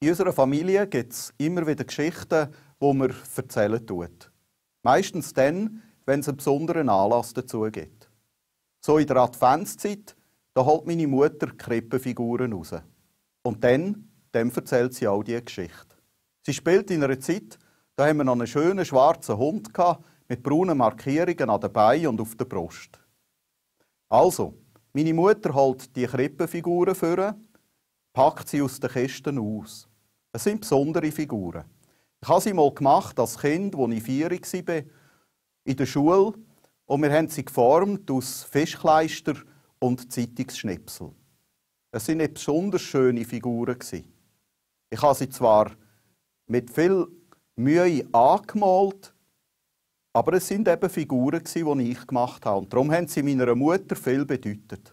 In unserer Familie gibt es immer wieder Geschichten, die man erzählen tut. Meistens dann, wenn es einen besonderen Anlass dazu gibt. So in der Adventszeit, da holt meine Mutter Krippenfiguren raus. Und dann, dem erzählt sie auch diese Geschichte. Sie spielt in einer Zeit, da haben wir noch einen schönen schwarzen Hund gehabt, mit braunen Markierungen an den Beinen und auf der Brust. Also, meine Mutter holt die Krippenfiguren vor packt sie aus den Kisten aus. Es sind besondere Figuren. Ich habe sie mal gemacht als Kind, als ich vier war, in der Schule. Und wir haben sie geformt aus Fischkleister und Zeitungsschnipsel. Es waren nicht besonders schöne Figuren. Ich habe sie zwar mit viel Mühe angemalt, aber es sind eben Figuren, die ich gemacht habe. Und darum haben sie meiner Mutter viel bedeutet.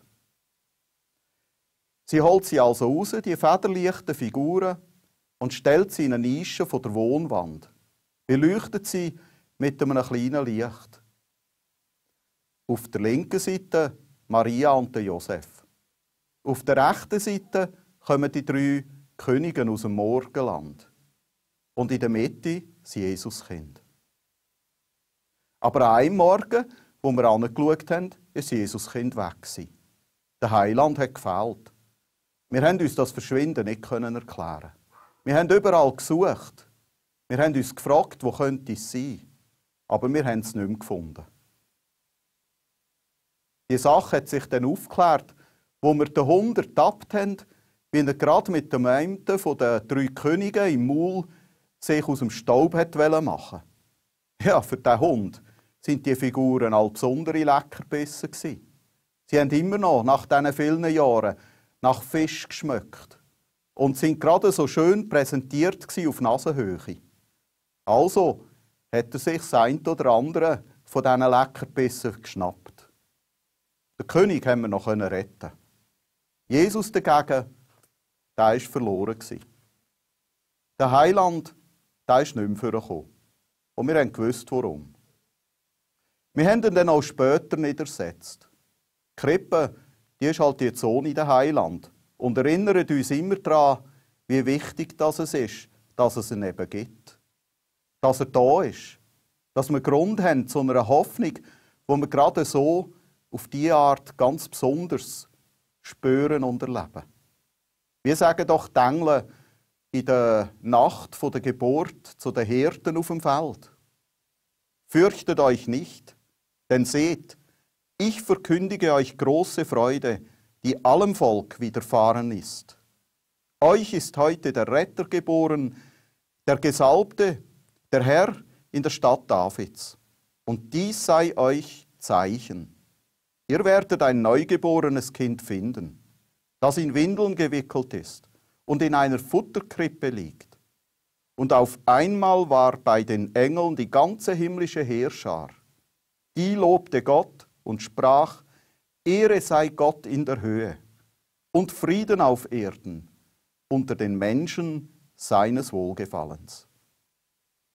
Sie holt sie also raus, die federleichten Figuren, und stellt sie in eine Nische von der Wohnwand. Beleuchtet sie mit einem kleinen Licht. Auf der linken Seite Maria und Josef. Auf der rechten Seite kommen die drei Könige aus dem Morgenland. Und in der Mitte das Jesuskind. Aber an Morgen, wo wir angeschaut haben, ist Jesuskind weg. Der Heiland hat gefehlt. Wir haben uns das Verschwinden nicht können erklären. Wir haben überall gesucht. Wir haben uns gefragt, wo könnte es sein. Aber wir haben es nicht mehr gefunden. Die Sache hat sich dann aufgeklärt, wo wir den Hund ertappt haben, wie er gerade mit dem einen von den drei Königen im Maul sich aus dem Staub hat machen Ja, für den Hund sind die Figuren all besondere Leckerbissen. Sie haben immer noch, nach diesen vielen Jahren, nach Fisch geschmeckt und sind gerade so schön präsentiert auf Nasenhöhe. Also hat er sich sein oder andere von diesen Leckerbissen geschnappt. Den König haben wir noch retten. Jesus dagegen, der war verloren. Der Heiland, der ist nicht mehr gekommen. Und wir haben gewusst, warum. Wir haben ihn dann auch später niedersetzt. Die Krippe die ist halt die jetzt in der Heiland. Und erinnert uns immer daran, wie wichtig das es ist, dass es ihn eben gibt. Dass er da ist. Dass wir Grund haben zu einer Hoffnung, wo wir gerade so auf diese Art ganz besonders spüren und erleben. Wir sagen doch die Engel in der Nacht von der Geburt zu den Hirten auf dem Feld. Fürchtet euch nicht, denn seht, ich verkündige euch große Freude, die allem Volk widerfahren ist. Euch ist heute der Retter geboren, der Gesalbte, der Herr in der Stadt Davids. Und dies sei euch Zeichen. Ihr werdet ein neugeborenes Kind finden, das in Windeln gewickelt ist und in einer Futterkrippe liegt. Und auf einmal war bei den Engeln die ganze himmlische Heerschar. Die lobte Gott und sprach, Ehre sei Gott in der Höhe und Frieden auf Erden unter den Menschen seines Wohlgefallens.